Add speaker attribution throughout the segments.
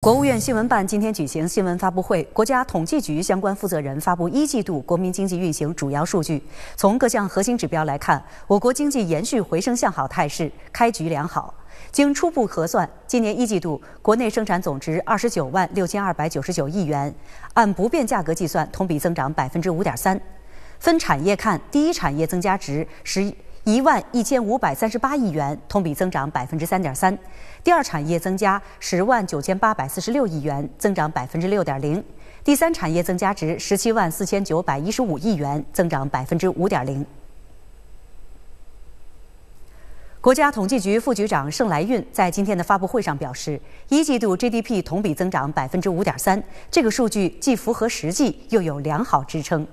Speaker 1: 国务院新闻办今天举行新闻发布会，国家统计局相关负责人发布一季度国民经济运行主要数据。从各项核心指标来看，我国经济延续回升向好态势，开局良好。经初步核算，今年一季度国内生产总值二十九万六千二百九十九亿元，按不变价格计算，同比增长百分之五点三。分产业看，第一产业增加值十。一万一千五百三十八亿元，同比增长百分之三点三；第二产业增加十万九千八百四十六亿元，增长百分之六点零；第三产业增加值十七万四千九百一十五亿元，增长百分之五点零。国家统计局副局长盛来运在今天的发布会上表示，一季度 GDP 同比增长百分之五点三，这个数据既符合实际，又有良好支撑。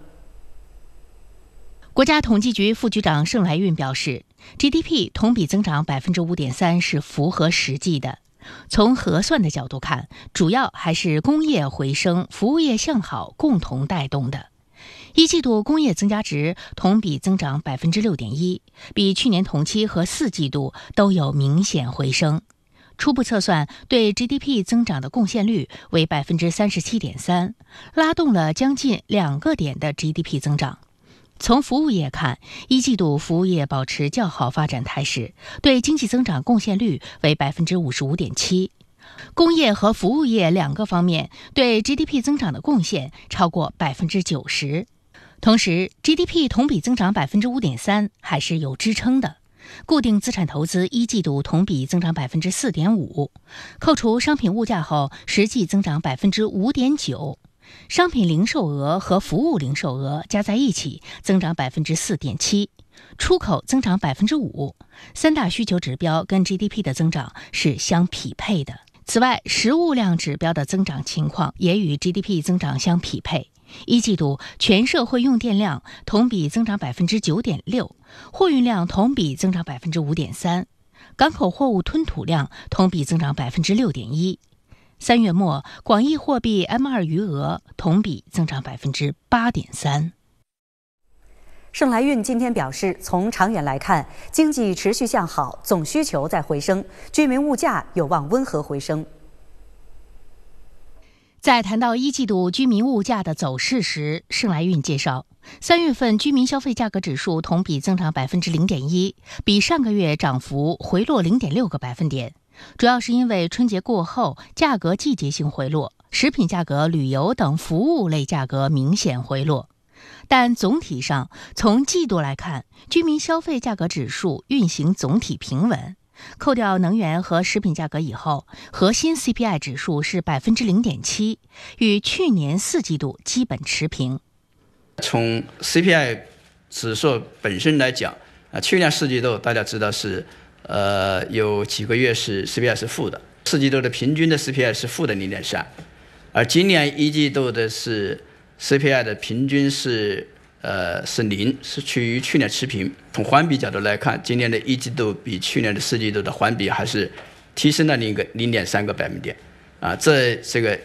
Speaker 2: 国家统计局副局长盛来运表示，GDP 同比增长百分之五点三是符合实际的。从核算的角度看，主要还是工业回升、服务业向好共同带动的。一季度工业增加值同比增长百分之六点一，比去年同期和四季度都有明显回升。初步测算，对 GDP 增长的贡献率为百分之三十七点三，拉动了将近两个点的 GDP 增长。从服务业看，一季度服务业保持较好发展态势，对经济增长贡献率为百分之五十五点七，工业和服务业两个方面对 GDP 增长的贡献超过百分之九十。同时，GDP 同比增长百分之五点三还是有支撑的。固定资产投资一季度同比增长百分之四点五，扣除商品物价后实际增长百分之五点九。商品零售额和服务零售额加在一起增长百分之四点七，出口增长百分之五，三大需求指标跟 GDP 的增长是相匹配的。此外，实物量指标的增长情况也与 GDP 增长相匹配。一季度全社会用电量同比增长百分之九点六，货运量同比增长百分之五点三，港口货物吞吐量同比增长百分之六点一。
Speaker 1: 三月末，广义货币 M 二余额同比增长百分之八点三。盛来运今天表示，从长远来看，经济持续向好，总需求在回升，居民物价有望温和回升。在谈到一季度居民物价的走势时，盛来
Speaker 2: 运介绍，三月份居民消费价格指数同比增长百分之零点一，比上个月涨幅回落零点六个百分点。主要是因为春节过后价格季节性回落，食品价格、旅游等服务类价格明显回落，但总体上从季度来看，居民消费价格指数运行总体平稳。扣掉能源和食品价格以后，核心 CPI 指数是百分之零点七，与去年四季度基本持平。
Speaker 3: 从 CPI 指数本身来讲，啊，去年四季度大家知道是。呃，有几个月是 CPI 是负的，四季度的平均的 CPI 是负的0.3，而今年一季度的是 CPI 的平均是呃是零，是趋于去年持平。从环比角度来看，今年的一季度比去年的四季度的环比还是提升了零个零点三个百分点，啊，这这个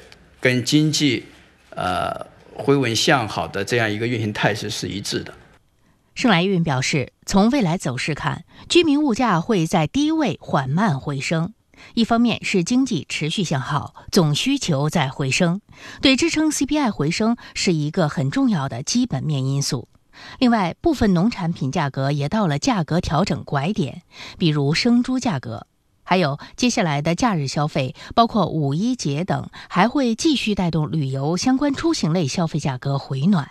Speaker 3: 跟经济呃回稳向好的这样一个运行态势是一致的。
Speaker 2: 盛来运表示，从未来走势看，居民物价会在低位缓慢回升。一方面是经济持续向好，总需求在回升，对支撑 CPI 回升是一个很重要的基本面因素。另外，部分农产品价格也到了价格调整拐点，比如生猪价格。还有接下来的假日消费，包括五一节等，还会继续带动旅游相关出行类消费价格回暖。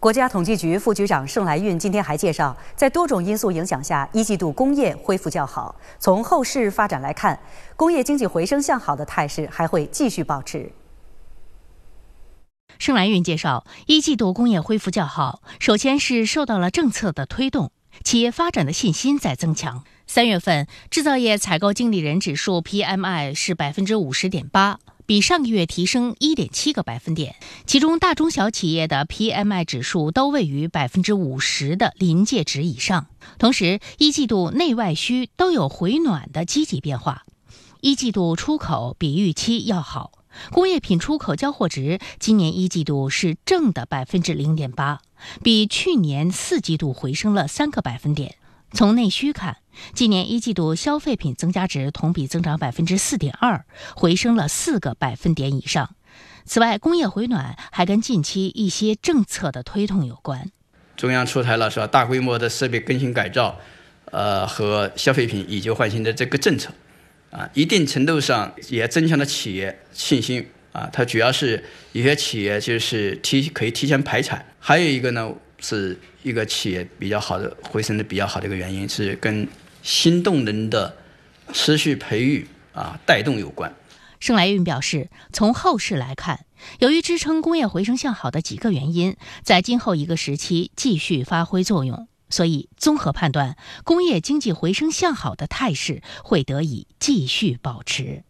Speaker 1: 国家统计局副局长盛来运今天还介绍，在多种因素影响下，一季度工业恢复较好。从后市发展来看，工业经济回升向好的态势还会继续保持。盛来运介绍，
Speaker 2: 一季度工业恢复较好，首先是受到了政策的推动，企业发展的信心在增强。三月份制造业采购经理人指数 （PMI） 是百分之五十点八。比上个月提升一点七个百分点，其中大中小企业的 PMI 指数都位于百分之五十的临界值以上。同时，一季度内外需都有回暖的积极变化。一季度出口比预期要好，工业品出口交货值今年一季度是正的百分之零点八，比去年四季度回升了三个百分点。从内需看，今年一季度消费品增加值同比增长百分之四点二，回升了四个百分点以上。此外，工业回暖还跟近期一些政策的推动有关。
Speaker 3: 中央出台了是吧？大规模的设备更新改造，呃，和消费品以旧换新的这个政策，啊，一定程度上也增强了企业信心。啊，它主要是有些企业就是提可以提前排产，还有一个呢。是一个企业比较好的回升的比较好的一个原因，是跟新动能的持续培育啊带动有关。
Speaker 2: 盛来运表示，从后市来看，由于支撑工业回升向好的几个原因，在今后一个时期继续发挥作用，所以综合判断，
Speaker 1: 工业经济回升向好的态势会得以继续保持。